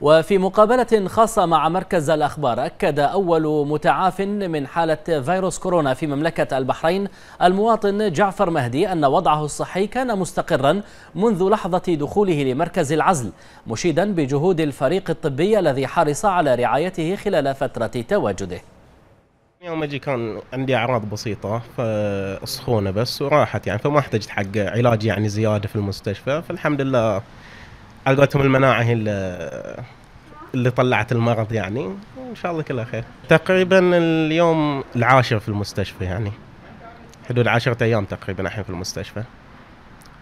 وفي مقابلة خاصة مع مركز الأخبار أكد أول متعاف من حالة فيروس كورونا في مملكة البحرين المواطن جعفر مهدي أن وضعه الصحي كان مستقرا منذ لحظة دخوله لمركز العزل مشيدا بجهود الفريق الطبي الذي حرص على رعايته خلال فترة تواجده يوم اجي كان عندي اعراض بسيطه فسخونه بس وراحت يعني فما احتجت حق علاج يعني زياده في المستشفى فالحمد لله على قولتهم المناعه هي اللي, طلعت المرض يعني ان شاء الله كلها خير تقريبا اليوم العاشر في المستشفى يعني حدود عشرة ايام تقريبا الحين في المستشفى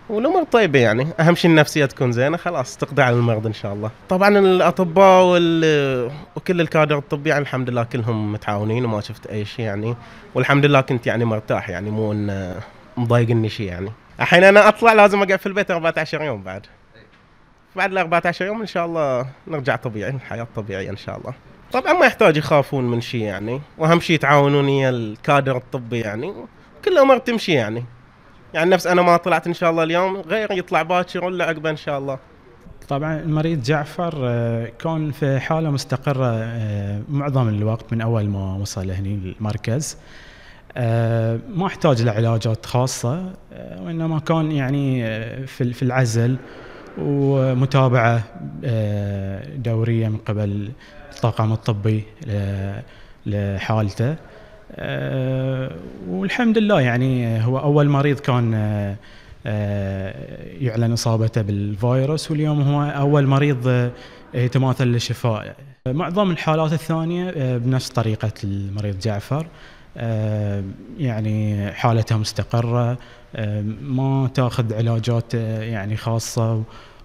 والامور طيبه يعني اهم شيء النفسيه تكون زينه خلاص تقضي على المرض ان شاء الله طبعا الاطباء وال... وكل الكادر الطبي يعني الحمد لله كلهم متعاونين وما شفت اي شيء يعني والحمد لله كنت يعني مرتاح يعني مو ان مضايقني شيء يعني الحين انا اطلع لازم اقعد في البيت 14 يوم بعد بعد ال 14 يوم ان شاء الله نرجع طبيعي الحياه طبيعيه ان شاء الله طبعا ما يحتاج يخافون من شيء يعني واهم شيء يتعاونون ويا الكادر الطبي يعني كل الامور تمشي يعني يعني نفس انا ما طلعت ان شاء الله اليوم غير يطلع باكر ولا عقبه ان شاء الله طبعا المريض جعفر آه، كان في حاله مستقره آه، معظم الوقت من اول ما وصل هني المركز آه، ما احتاج لعلاجات خاصه وانما كان يعني في العزل ومتابعه آه، دوريه من قبل الطاقم الطبي لحالته آه، والحمد لله يعني هو اول مريض كان آه، يعلن اصابته بالفيروس واليوم هو اول مريض يتماثل للشفاء معظم الحالات الثانيه بنفس طريقه المريض جعفر آه، يعني حالتها مستقرة آه، ما تاخذ علاجات آه، يعني خاصة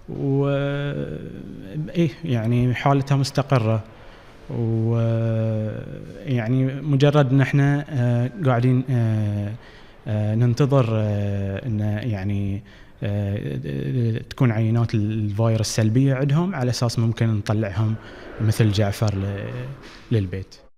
و إيه يعني حالتها مستقرة ويعني مجرد ان احنا قاعدين ننتظر ان يعني تكون عينات الفيروس سلبيه عندهم على اساس ممكن نطلعهم مثل جعفر للبيت